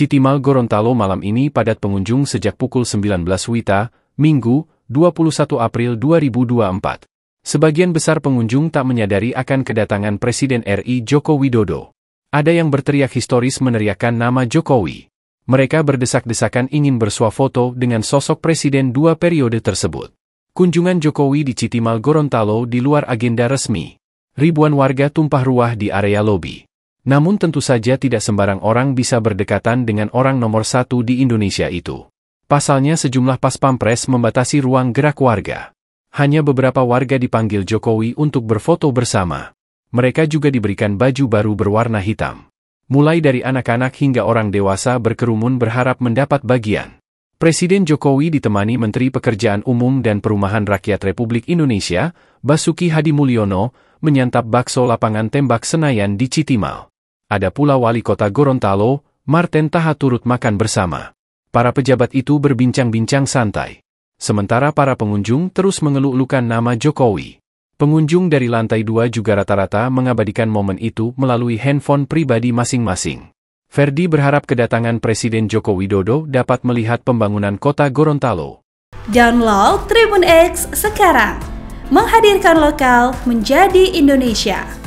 Citimal Gorontalo malam ini padat pengunjung sejak pukul 19 Wita, Minggu, 21 April 2024. Sebagian besar pengunjung tak menyadari akan kedatangan Presiden RI Joko Widodo. Ada yang berteriak historis meneriakkan nama Jokowi. Mereka berdesak-desakan ingin bersuah foto dengan sosok Presiden dua periode tersebut. Kunjungan Jokowi di Citimal Gorontalo di luar agenda resmi. Ribuan warga tumpah ruah di area lobi. Namun tentu saja tidak sembarang orang bisa berdekatan dengan orang nomor satu di Indonesia itu. Pasalnya sejumlah pas pampres membatasi ruang gerak warga. Hanya beberapa warga dipanggil Jokowi untuk berfoto bersama. Mereka juga diberikan baju baru berwarna hitam. Mulai dari anak-anak hingga orang dewasa berkerumun berharap mendapat bagian. Presiden Jokowi ditemani Menteri Pekerjaan Umum dan Perumahan Rakyat Republik Indonesia, Basuki Hadi Mulyono, menyantap bakso lapangan tembak Senayan di Citimal. Ada pula wali kota Gorontalo, Martin Taha turut makan bersama. Para pejabat itu berbincang-bincang santai. Sementara para pengunjung terus mengeluk-elukan nama Jokowi. Pengunjung dari lantai dua juga rata-rata mengabadikan momen itu melalui handphone pribadi masing-masing. Ferdi berharap kedatangan Presiden Joko Widodo dapat melihat pembangunan kota Gorontalo. Download Tribun X sekarang. Menghadirkan lokal menjadi Indonesia.